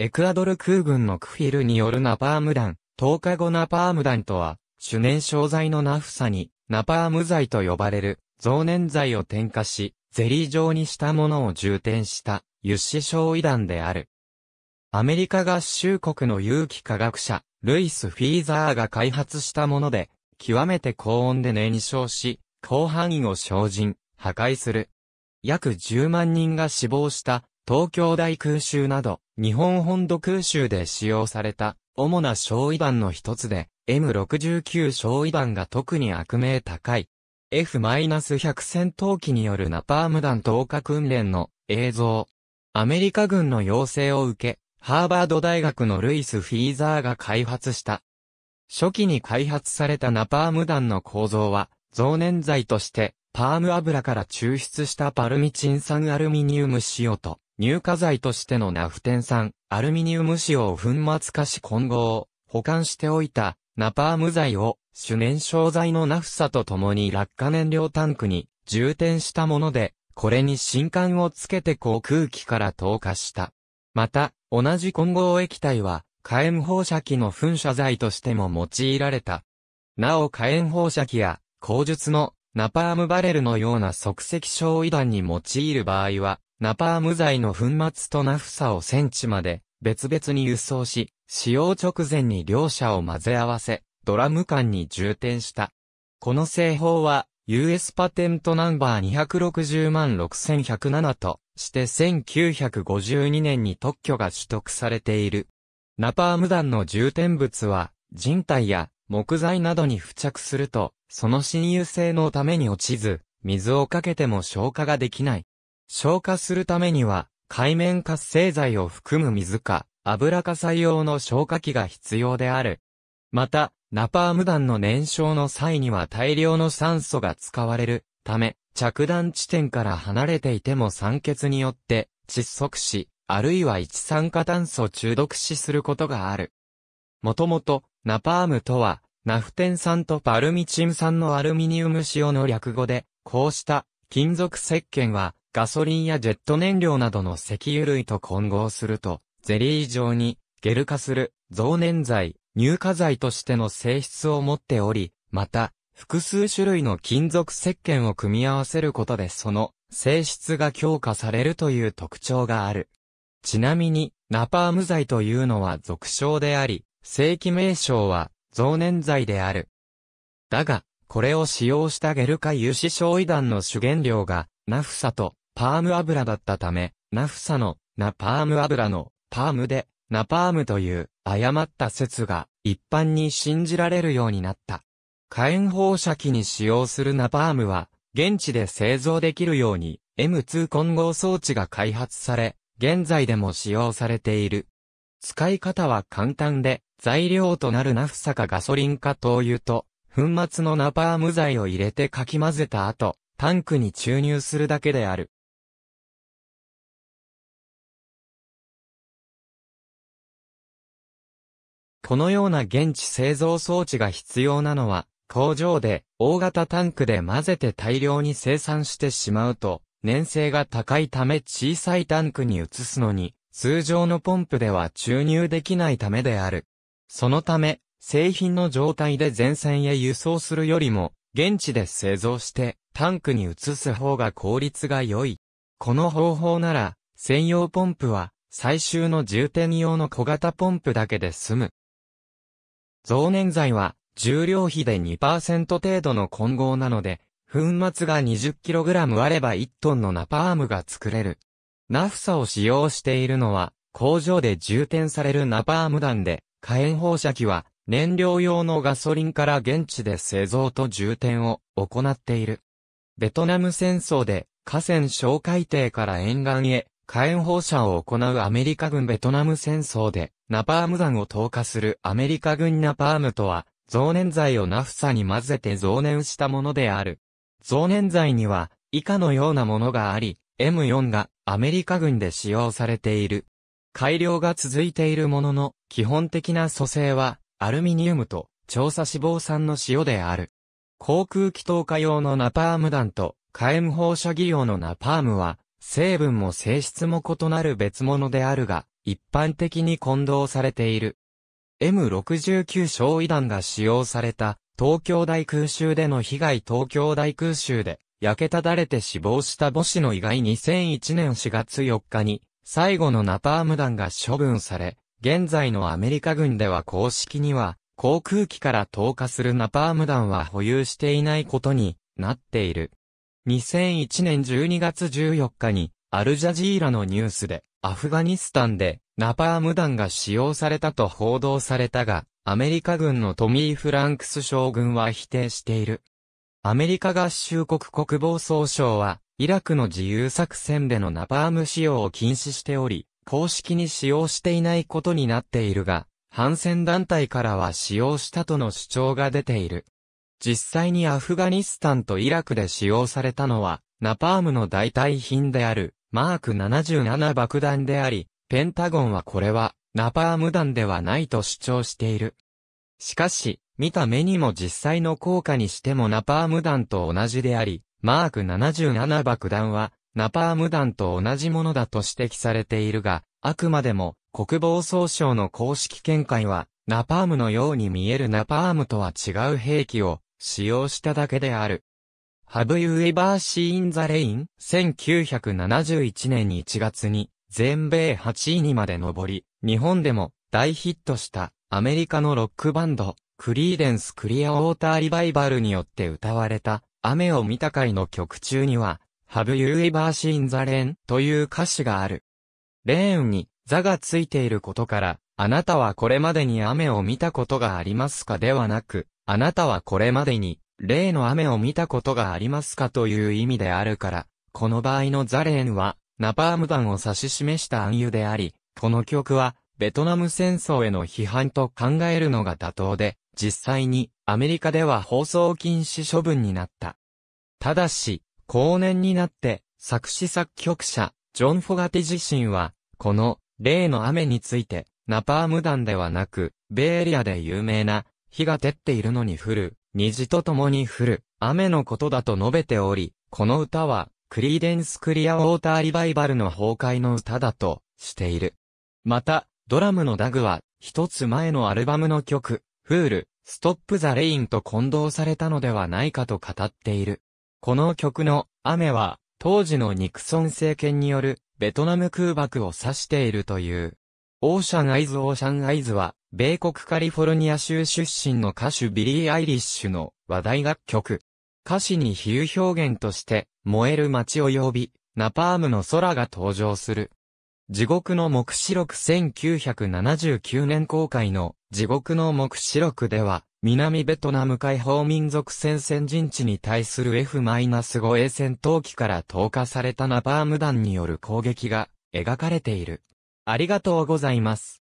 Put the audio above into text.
エクアドル空軍のクフィルによるナパーム弾、10日後ナパーム弾とは、主燃焼剤のナフサに、ナパーム剤と呼ばれる、増粘剤を添加し、ゼリー状にしたものを充填した、油脂焼夷弾である。アメリカ合衆国の有機化学者、ルイス・フィーザーが開発したもので、極めて高温で燃焼し、広範囲を焼進、破壊する。約10万人が死亡した東京大空襲など、日本本土空襲で使用された、主な焼夷弾の一つで、M69 焼夷弾が特に悪名高い。F-100 戦闘機によるナパーム弾投下訓練の映像。アメリカ軍の要請を受け、ハーバード大学のルイス・フィーザーが開発した。初期に開発されたナパーム弾の構造は、増粘剤として、パーム油から抽出したパルミチン酸アルミニウム塩と、乳化剤としてのナフテン酸、アルミニウム使用粉末化し混合、保管しておいた、ナパーム剤を、主燃焼剤のナフサと共に落下燃料タンクに、充填したもので、これに新管をつけて航空機から投下した。また、同じ混合液体は、火炎放射器の噴射剤としても用いられた。なお火炎放射器や、口述のナパームバレルのような即席焼夷弾に用いる場合は、ナパーム剤の粉末とナフサを戦地まで別々に輸送し、使用直前に両者を混ぜ合わせ、ドラム缶に充填した。この製法は、US パテントナンバー260万6107として1952年に特許が取得されている。ナパーム弾の充填物は人体や木材などに付着すると、その親友性のために落ちず、水をかけても消化ができない。消化するためには、海面活性剤を含む水か、油火災用の消火器が必要である。また、ナパーム弾の燃焼の際には大量の酸素が使われるため、着弾地点から離れていても酸欠によって窒息し、あるいは一酸化炭素中毒死することがある。もともと、ナパームとは、ナフテン酸とパルミチン酸のアルミニウム塩の略語で、こうした金属石鹸はガソリンやジェット燃料などの石油類と混合すると、ゼリー状にゲル化する増粘剤、乳化剤としての性質を持っており、また、複数種類の金属石鹸を組み合わせることでその性質が強化されるという特徴がある。ちなみに、ナパーム剤というのは俗称であり、正規名称は増粘剤である。だが、これを使用したゲル化油脂焼夷弾の主原料が、ナフサとパーム油だったため、ナフサの、ナパーム油の、パームで、ナパームという、誤った説が、一般に信じられるようになった。火炎放射器に使用するナパームは、現地で製造できるように、M2 混合装置が開発され、現在でも使用されている。使い方は簡単で、材料となるナフサかガソリンか灯油と、粉末のナパーム剤を入れてかき混ぜた後、タンクに注入するだけである。このような現地製造装置が必要なのは、工場で大型タンクで混ぜて大量に生産してしまうと、粘性が高いため小さいタンクに移すのに、通常のポンプでは注入できないためである。そのため、製品の状態で前線へ輸送するよりも、現地で製造してタンクに移す方が効率が良い。この方法なら、専用ポンプは最終の重点用の小型ポンプだけで済む。増粘剤は、重量比で2%程度の混合なので、粉末が 20kg あれば1トンのナパームが作れる。ナフサを使用しているのは、工場で充填されるナパーム弾で、火炎放射器は、燃料用のガソリンから現地で製造と充填を行っている。ベトナム戦争で河川小海底から沿岸へ火炎放射を行うアメリカ軍ベトナム戦争で、ナパーム弾を投下するアメリカ軍ナパームとは、増粘剤をナフサに混ぜて増粘したものである。増粘剤には、以下のようなものがあり、M4 がアメリカ軍で使用されている。改良が続いているものの、基本的な組成は、アルミニウムと、調査脂肪酸の塩である。航空機投下用のナパーム弾と、火炎放射技用のナパームは、成分も性質も異なる別物であるが、一般的に混同されている。M69 焼夷弾が使用された東京大空襲での被害東京大空襲で焼けただれて死亡した母子の遺外。2001年4月4日に最後のナパーム弾が処分され、現在のアメリカ軍では公式には航空機から投下するナパーム弾は保有していないことになっている。2001年12月14日に、アルジャジーラのニュースで、アフガニスタンで、ナパーム弾が使用されたと報道されたが、アメリカ軍のトミー・フランクス将軍は否定している。アメリカ合衆国国防総省は、イラクの自由作戦でのナパーム使用を禁止しており、公式に使用していないことになっているが、反戦団体からは使用したとの主張が出ている。実際にアフガニスタンとイラクで使用されたのは、ナパームの代替品である、マーク77爆弾であり、ペンタゴンはこれは、ナパーム弾ではないと主張している。しかし、見た目にも実際の効果にしてもナパーム弾と同じであり、マーク77爆弾は、ナパーム弾と同じものだと指摘されているが、あくまでも、国防総省の公式見解は、ナパームのように見えるナパームとは違う兵器を、使用しただけである。Have you ever seen the rain? 1971年1月に全米8位にまで上り、日本でも大ヒットしたアメリカのロックバンド、クリーデンス・クリア・ウォーター・リバイバルによって歌われた雨を見た回の曲中には Have you ever seen the rain? という歌詞がある。レーンに座がついていることから、あなたはこれまでに雨を見たことがありますかではなく、あなたはこれまでに、例の雨を見たことがありますかという意味であるから、この場合のザレーンは、ナパーム弾を指し示した暗喩であり、この曲は、ベトナム戦争への批判と考えるのが妥当で、実際に、アメリカでは放送禁止処分になった。ただし、後年になって、作詞作曲者、ジョン・フォガティ自身は、この、例の雨について、ナパーム弾ではなく、ベーエリアで有名な、火が照っているのに降る、虹と共に降る、雨のことだと述べており、この歌は、クリーデンス・クリア・ウォーター・リバイバルの崩壊の歌だと、している。また、ドラムのダグは、一つ前のアルバムの曲、フール、ストップ・ザ・レインと混同されたのではないかと語っている。この曲の、雨は、当時のニクソン政権による、ベトナム空爆を指しているという。オーシャン・アイズ・オーシャン・アイズは、米国カリフォルニア州出身の歌手ビリー・アイリッシュの話題楽曲。歌詞に比喩表現として、燃える街を呼び、ナパームの空が登場する。地獄の目視録1979年公開の地獄の目視録では、南ベトナム解放民族戦線陣地に対する F-5 A 戦闘機から投下されたナパーム弾による攻撃が描かれている。ありがとうございます。